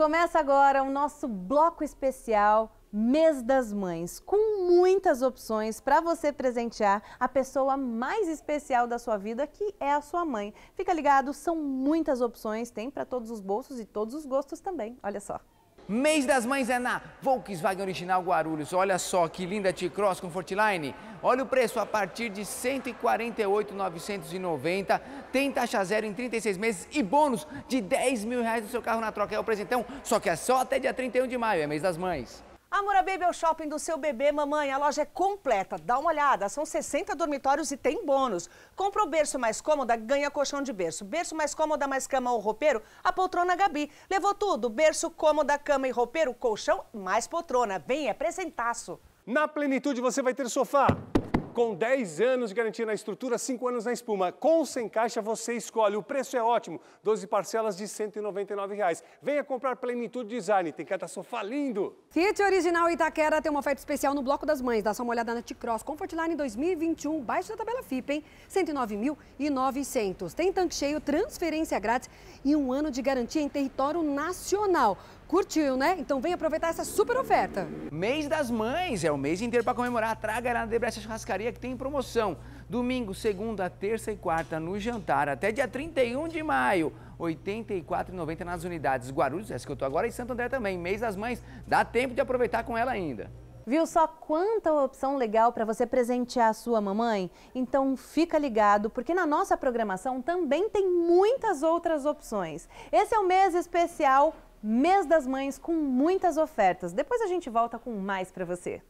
Começa agora o nosso bloco especial Mês das Mães, com muitas opções para você presentear a pessoa mais especial da sua vida, que é a sua mãe. Fica ligado, são muitas opções, tem para todos os bolsos e todos os gostos também. Olha só. Mês das Mães é na Volkswagen Original Guarulhos. Olha só que linda T-Cross com Fortline. Olha o preço a partir de 148,990. Tem taxa zero em 36 meses e bônus de 10 mil reais do seu carro na troca. É o presentão, só que é só até dia 31 de maio, é mês das mães. A Baby é o shopping do seu bebê, mamãe. A loja é completa. Dá uma olhada. São 60 dormitórios e tem bônus. Compra o berço mais cômoda, ganha colchão de berço. Berço mais cômoda, mais cama ou roupeiro, a poltrona Gabi. Levou tudo. Berço, cômoda, cama e roupeiro, colchão, mais poltrona. Vem, é presentaço. Na plenitude você vai ter sofá com 10 anos de garantia na estrutura, 5 anos na espuma. Com ou sem caixa, você escolhe. O preço é ótimo, 12 parcelas de R$ reais. Venha comprar Plenitude Design, tem cada sofá lindo. Fiat Original Itaquera tem uma oferta especial no Bloco das Mães. Dá só uma olhada na T-Cross Comfortline 2021, baixo da tabela FIP, hein? 109.900. Tem tanque cheio, transferência grátis e um ano de garantia em território nacional. Curtiu, né? Então vem aproveitar essa super oferta. Mês das Mães é o mês inteiro para comemorar. Traga lá na Debrecha Churrascaria que tem promoção. Domingo, segunda, terça e quarta no jantar até dia 31 de maio. R$ 84,90 nas unidades Guarulhos, essa que eu tô agora, e Santo André também. Mês das Mães, dá tempo de aproveitar com ela ainda. Viu só quanta opção legal para você presentear a sua mamãe? Então fica ligado, porque na nossa programação também tem muitas outras opções. Esse é o mês especial Mês das Mães com muitas ofertas. Depois a gente volta com mais para você.